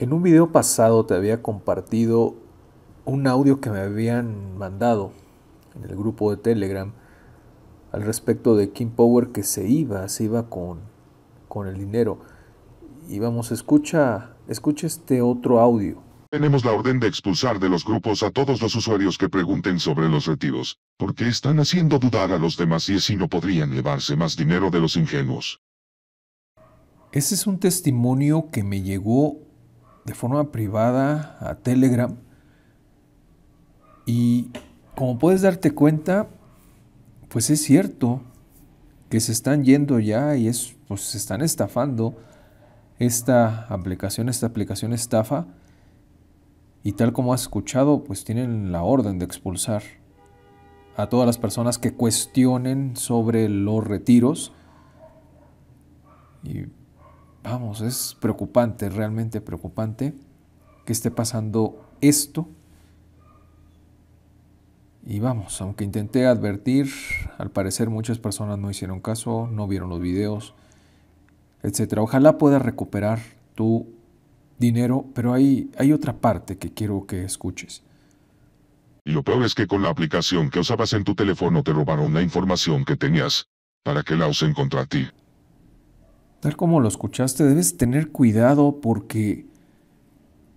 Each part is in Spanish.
En un video pasado te había compartido un audio que me habían mandado en el grupo de Telegram al respecto de Kim Power que se iba, se iba con, con el dinero. Y vamos, escucha, escucha este otro audio. Tenemos la orden de expulsar de los grupos a todos los usuarios que pregunten sobre los retiros, porque están haciendo dudar a los demás y si no podrían llevarse más dinero de los ingenuos. Ese es un testimonio que me llegó de forma privada a Telegram. Y como puedes darte cuenta, pues es cierto que se están yendo ya y es, pues se están estafando esta aplicación, esta aplicación estafa. Y tal como has escuchado, pues tienen la orden de expulsar a todas las personas que cuestionen sobre los retiros. Y Vamos, es preocupante, realmente preocupante que esté pasando esto. Y vamos, aunque intenté advertir, al parecer muchas personas no hicieron caso, no vieron los videos, etc. Ojalá puedas recuperar tu dinero, pero hay, hay otra parte que quiero que escuches. Lo peor es que con la aplicación que usabas en tu teléfono te robaron la información que tenías, para que la usen contra ti. Tal como lo escuchaste, debes tener cuidado porque,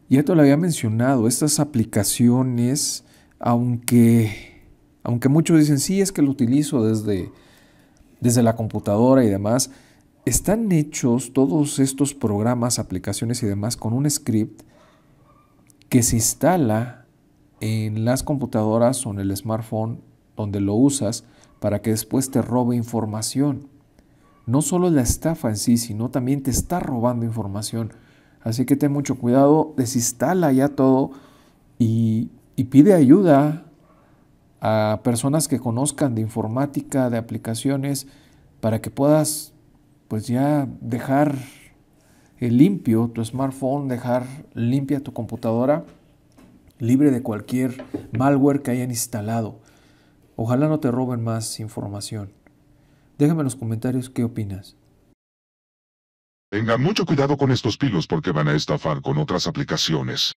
ya te lo había mencionado, estas aplicaciones, aunque, aunque muchos dicen, sí, es que lo utilizo desde, desde la computadora y demás, están hechos todos estos programas, aplicaciones y demás con un script que se instala en las computadoras o en el smartphone donde lo usas para que después te robe información no solo la estafa en sí, sino también te está robando información. Así que ten mucho cuidado, desinstala ya todo y, pide ayuda a personas que conozcan de informática, de aplicaciones, para que puedas pues ya dejar eh, limpio tu smartphone, dejar limpia tu computadora, libre de cualquier malware que hayan instalado. Ojalá no te roben más información. Déjame en los comentarios qué opinas. Tengan mucho cuidado con estos pilos porque van a estafar con otras aplicaciones.